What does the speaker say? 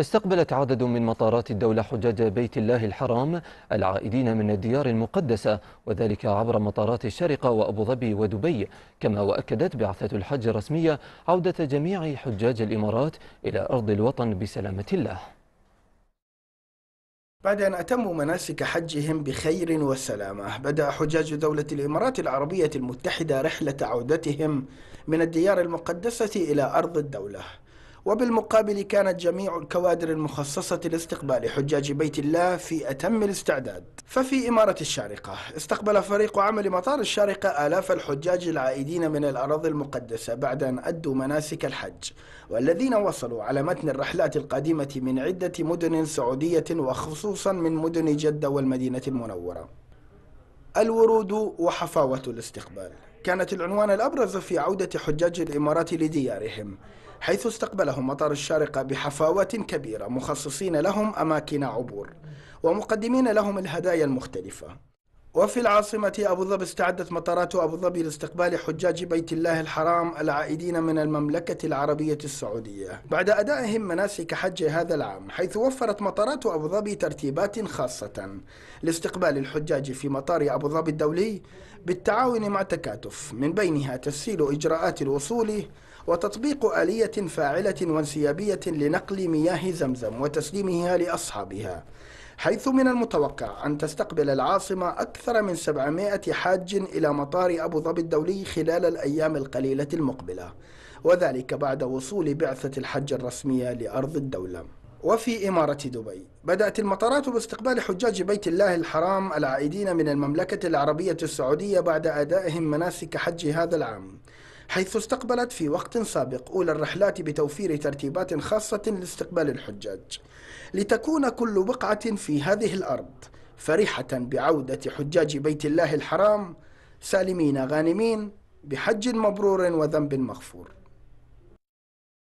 استقبلت عدد من مطارات الدولة حجاج بيت الله الحرام العائدين من الديار المقدسة وذلك عبر مطارات الشارقة وأبو ظبي ودبي كما وأكدت بعثة الحج الرسمية عودة جميع حجاج الإمارات إلى أرض الوطن بسلامة الله بعد أن أتموا مناسك حجهم بخير وسلامة بدأ حجاج دولة الإمارات العربية المتحدة رحلة عودتهم من الديار المقدسة إلى أرض الدولة وبالمقابل كانت جميع الكوادر المخصصة لاستقبال حجاج بيت الله في أتم الاستعداد ففي إمارة الشارقة استقبل فريق عمل مطار الشارقة آلاف الحجاج العائدين من الأراضي المقدسة بعد أن أدوا مناسك الحج والذين وصلوا على متن الرحلات القادمة من عدة مدن سعودية وخصوصا من مدن جدة والمدينة المنورة الورود وحفاوة الاستقبال كانت العنوان الأبرز في عودة حجاج الإمارات لديارهم حيث استقبلهم مطار الشارقة بحفاوة كبيرة مخصصين لهم أماكن عبور ومقدمين لهم الهدايا المختلفة وفي العاصمة أبو ظبي استعدت مطارات أبو ظبي لاستقبال حجاج بيت الله الحرام العائدين من المملكة العربية السعودية بعد أدائهم مناسك حج هذا العام حيث وفرت مطارات أبو ظبي ترتيبات خاصة لاستقبال الحجاج في مطار أبو ظبي الدولي بالتعاون مع تكاتف من بينها تسهيل إجراءات الوصول وتطبيق آلية فاعلة وانسيابية لنقل مياه زمزم وتسليمها لأصحابها حيث من المتوقع أن تستقبل العاصمة أكثر من 700 حاج إلى مطار أبو ظبي الدولي خلال الأيام القليلة المقبلة وذلك بعد وصول بعثة الحج الرسمية لأرض الدولة وفي إمارة دبي بدأت المطارات باستقبال حجاج بيت الله الحرام العائدين من المملكة العربية السعودية بعد أدائهم مناسك حج هذا العام حيث استقبلت في وقت سابق أولى الرحلات بتوفير ترتيبات خاصة لاستقبال الحجاج لتكون كل بقعة في هذه الأرض فرحة بعودة حجاج بيت الله الحرام سالمين غانمين بحج مبرور وذنب مغفور